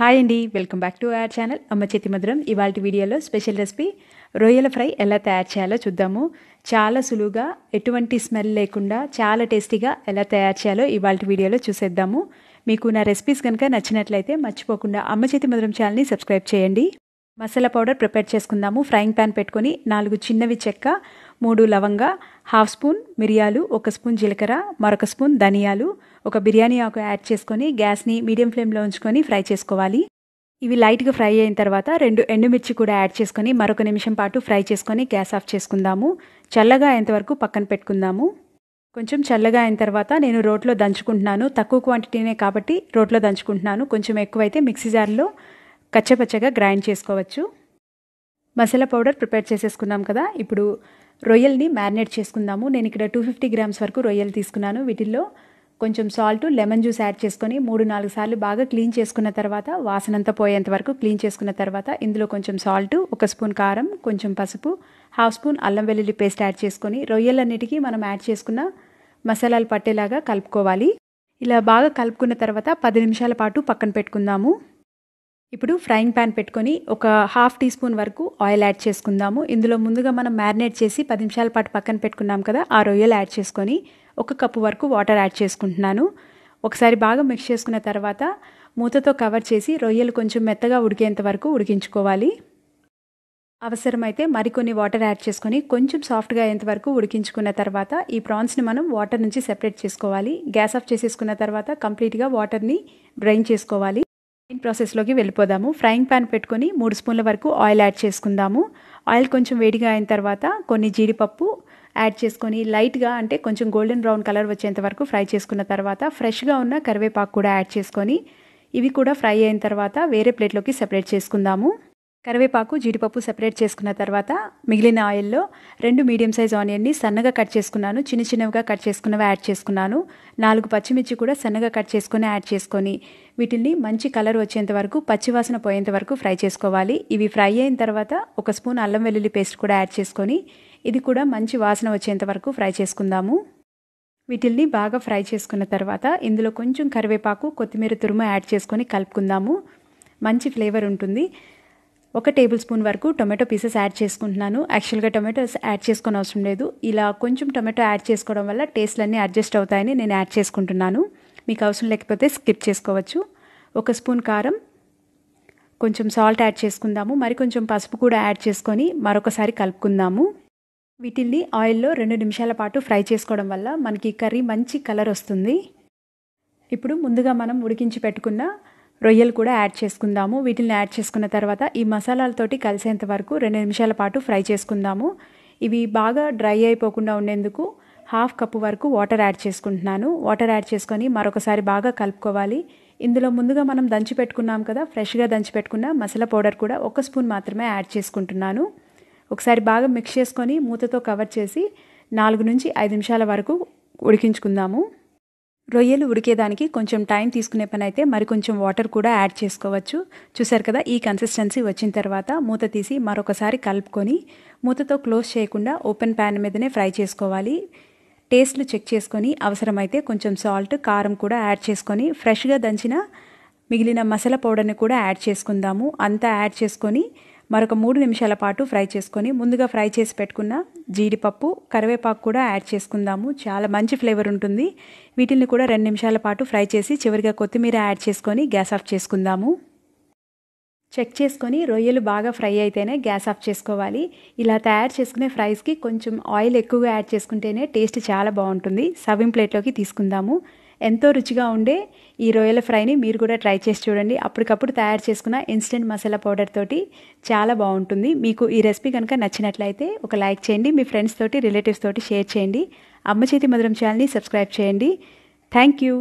hi అండి welcome back to our channel అమ్మ చేతి మధురం ఇవాళ వీడియోలో స్పెషల్ రెసిపీ రొయ్యల ఫ్రై ఎలా తయారు చేయాలో చూద్దాము చాలా సులువుగా ఎటువంటి స్మెల్ లేకుండా చాలా టేస్టీగా ఎలా తయారు చేయాలో ఇవాళ వీడియోలో చూసేద్దాము మీకు నా రెసిపీస్ కనుక నచ్చినట్లయితే మర్చిపోకుండా అమ్మ చేతి మధురం ఛానల్ని సబ్స్క్రైబ్ చేయండి మసాలా పౌడర్ ప్రిపేర్ చేసుకుందాము ఫ్రైయింగ్ ప్యాన్ పెట్టుకొని నాలుగు చిన్నవి చెక్క మూడు లవంగ హాఫ్ స్పూన్ మిరియాలు ఒక స్పూన్ జీలకర్ర మరొక స్పూన్ ధనియాలు ఒక బిర్యానీ ఆకు యాడ్ చేసుకొని గ్యాస్ని మీడియం ఫ్లేమ్లో ఉంచుకొని ఫ్రై చేసుకోవాలి ఇవి లైట్గా ఫ్రై అయిన తర్వాత రెండు ఎండుమిర్చి కూడా యాడ్ చేసుకొని మరొక నిమిషం పాటు ఫ్రై చేసుకొని గ్యాస్ ఆఫ్ చేసుకుందాము చల్లగా అయ్యేంతవరకు పక్కన పెట్టుకుందాము కొంచెం చల్లగా అయిన తర్వాత నేను రోట్లో దంచుకుంటున్నాను తక్కువ క్వాంటిటీనే కాబట్టి రోట్లో దంచుకుంటున్నాను కొంచెం ఎక్కువైతే మిక్సీ జార్లో కచ్చపచ్చగా గ్రైండ్ చేసుకోవచ్చు మసాలా పౌడర్ ప్రిపేర్ చేసేసుకున్నాం కదా ఇప్పుడు రొయ్యల్ని మ్యారినేట్ చేసుకుందాము నేను ఇక్కడ టూ ఫిఫ్టీ గ్రామ్స్ వరకు రొయ్యలు తీసుకున్నాను వీటిల్లో కొంచెం సాల్ట్ లెమన్ జ్యూస్ యాడ్ చేసుకొని మూడు నాలుగు సార్లు బాగా క్లీన్ చేసుకున్న తర్వాత వాసనంతా పోయేంత వరకు క్లీన్ చేసుకున్న తర్వాత ఇందులో కొంచెం సాల్ట్ ఒక స్పూన్ కారం కొంచెం పసుపు హాఫ్ స్పూన్ అల్లం వెల్లుల్లి పేస్ట్ యాడ్ చేసుకొని రొయ్యలన్నిటికీ మనం యాడ్ చేసుకున్న మసాలాలు పట్టేలాగా కలుపుకోవాలి ఇలా బాగా కలుపుకున్న తర్వాత పది నిమిషాల పాటు పక్కన పెట్టుకుందాము ఇప్పుడు ఫ్రైయింగ్ ప్యాన్ పెట్టుకొని ఒక హాఫ్ టీ స్పూన్ వరకు ఆయిల్ యాడ్ చేసుకుందాము ఇందులో ముందుగా మనం మ్యారినేట్ చేసి పది నిమిషాల పాటు పక్కన పెట్టుకున్నాం కదా ఆ రొయ్యలు యాడ్ చేసుకొని ఒక కప్పు వరకు వాటర్ యాడ్ చేసుకుంటున్నాను ఒకసారి బాగా మిక్స్ చేసుకున్న తర్వాత మూతతో కవర్ చేసి రొయ్యలు కొంచెం మెత్తగా ఉడికేంత వరకు ఉడికించుకోవాలి అవసరమైతే మరికొన్ని వాటర్ యాడ్ చేసుకొని కొంచెం సాఫ్ట్గా అయ్యేంత వరకు ఉడికించుకున్న తర్వాత ఈ ప్రాన్స్ని మనం వాటర్ నుంచి సెపరేట్ చేసుకోవాలి గ్యాస్ ఆఫ్ చేసేసుకున్న తర్వాత కంప్లీట్గా వాటర్ని డ్రైన్ చేసుకోవాలి ప్రాసెస్లోకి వెళ్ళిపోదాము ఫ్రైయింగ్ ప్యాన్ పెట్టుకొని మూడు స్పూన్ల వరకు ఆయిల్ యాడ్ చేసుకుందాము ఆయిల్ కొంచెం వేడిగా అయిన తర్వాత కొన్ని జీడిపప్పు యాడ్ చేసుకొని లైట్గా అంటే కొంచెం గోల్డెన్ బ్రౌన్ కలర్ వచ్చేంత వరకు ఫ్రై చేసుకున్న తర్వాత ఫ్రెష్గా ఉన్న కరివేపాకు కూడా యాడ్ చేసుకొని ఇవి కూడా ఫ్రై అయిన తర్వాత వేరే ప్లేట్లోకి సెపరేట్ చేసుకుందాము కరివేపాకు జీడిపప్పు సెపరేట్ చేసుకున్న తర్వాత మిగిలిన ఆయిల్లో రెండు మీడియం సైజ్ ఆనియన్ని సన్నగా కట్ చేసుకున్నాను చిన్న చిన్నవిగా కట్ చేసుకున్నవి యాడ్ చేసుకున్నాను నాలుగు పచ్చిమిర్చి కూడా సన్నగా కట్ చేసుకొని యాడ్ చేసుకొని వీటిని మంచి కలర్ వచ్చేంత వరకు పచ్చివాసన పోయేంత వరకు ఫ్రై చేసుకోవాలి ఇవి ఫ్రై అయిన తర్వాత ఒక స్పూన్ అల్లం వెల్లుల్లి పేస్ట్ కూడా యాడ్ చేసుకొని ఇది కూడా మంచి వాసన వచ్చేంత వరకు ఫ్రై చేసుకుందాము వీటిల్ని బాగా ఫ్రై చేసుకున్న తర్వాత ఇందులో కొంచెం కరివేపాకు కొత్తిమీర తురుము యాడ్ చేసుకొని కలుపుకుందాము మంచి ఫ్లేవర్ ఉంటుంది ఒక టేబుల్ స్పూన్ వరకు టొమాటో పీసెస్ యాడ్ చేసుకుంటున్నాను యాక్చువల్గా టొమాటోస్ యాడ్ చేసుకొని అవసరం లేదు ఇలా కొంచెం టొమాటో యాడ్ చేసుకోవడం వల్ల టేస్ట్లన్నీ అడ్జస్ట్ అవుతాయని నేను యాడ్ చేసుకుంటున్నాను మీకు అవసరం లేకపోతే స్కిప్ చేసుకోవచ్చు ఒక స్పూన్ కారం కొంచెం సాల్ట్ యాడ్ చేసుకుందాము మరి కొంచెం పసుపు కూడా యాడ్ చేసుకొని మరొకసారి కలుపుకుందాము వీటిల్ని ఆయిల్లో రెండు నిమిషాల పాటు ఫ్రై చేసుకోవడం వల్ల మనకి కర్రీ మంచి కలర్ వస్తుంది ఇప్పుడు ముందుగా మనం ఉడికించి పెట్టుకున్న రొయ్యలు కూడా యాడ్ చేసుకుందాము వీటిని యాడ్ చేసుకున్న తర్వాత ఈ మసాలాలతోటి కలిసేంత వరకు రెండు నిమిషాల పాటు ఫ్రై చేసుకుందాము ఇవి బాగా డ్రై అయిపోకుండా ఉండేందుకు హాఫ్ కప్పు వరకు వాటర్ యాడ్ చేసుకుంటున్నాను వాటర్ యాడ్ చేసుకొని మరొకసారి బాగా కలుపుకోవాలి ఇందులో ముందుగా మనం దంచి పెట్టుకున్నాం కదా ఫ్రెష్గా దంచి పెట్టుకున్న మసాలా పౌడర్ కూడా ఒక స్పూన్ మాత్రమే యాడ్ చేసుకుంటున్నాను ఒకసారి బాగా మిక్స్ చేసుకొని మూతతో కవర్ చేసి నాలుగు నుంచి ఐదు నిమిషాల వరకు ఉడికించుకుందాము రొయ్యలు ఉడికేదానికి కొంచెం టైం తీసుకునే పని అయితే మరి కొంచెం వాటర్ కూడా యాడ్ చేసుకోవచ్చు చూసారు కదా ఈ కన్సిస్టెన్సీ వచ్చిన తర్వాత మూత తీసి మరొకసారి కలుపుకొని మూతతో క్లోజ్ చేయకుండా ఓపెన్ ప్యాన్ మీదనే ఫ్రై చేసుకోవాలి టేస్ట్లు చెక్ చేసుకొని అవసరమైతే కొంచెం సాల్ట్ కారం కూడా యాడ్ చేసుకొని ఫ్రెష్గా దంచిన మిగిలిన మసాలా పౌడర్ని కూడా యాడ్ చేసుకుందాము అంతా యాడ్ చేసుకొని మరొక మూడు నిమిషాల పాటు ఫ్రై చేసుకొని ముందుగా ఫ్రై చేసి పెట్టుకున్న జీడిపప్పు కరివేపాకు కూడా యాడ్ చేసుకుందాము చాలా మంచి ఫ్లేవర్ ఉంటుంది వీటిని కూడా రెండు నిమిషాల పాటు ఫ్రై చేసి చివరిగా కొత్తిమీర యాడ్ చేసుకొని గ్యాస్ ఆఫ్ చేసుకుందాము చెక్ చేసుకొని రొయ్యలు బాగా ఫ్రై అయితేనే గ్యాస్ ఆఫ్ చేసుకోవాలి ఇలా తయారు చేసుకునే ఫ్రైస్కి కొంచెం ఆయిల్ ఎక్కువగా యాడ్ చేసుకుంటేనే టేస్ట్ చాలా బాగుంటుంది సవింగ్ ప్లేట్లోకి తీసుకుందాము ఎంతో రుచిగా ఉండే ఈ రొయ్యల ఫ్రైని మీరు కూడా ట్రై చేసి చూడండి అప్పటికప్పుడు తయారు చేసుకున్న ఇన్స్టెంట్ మసాలా పౌడర్ తోటి చాలా బాగుంటుంది మీకు ఈ రెసిపీ కనుక నచ్చినట్లయితే ఒక లైక్ చేయండి మీ ఫ్రెండ్స్ తోటి రిలేటివ్స్ తోటి షేర్ చేయండి అమ్మ చేతి మధురం ఛానల్ని సబ్స్క్రైబ్ చేయండి థ్యాంక్ యూ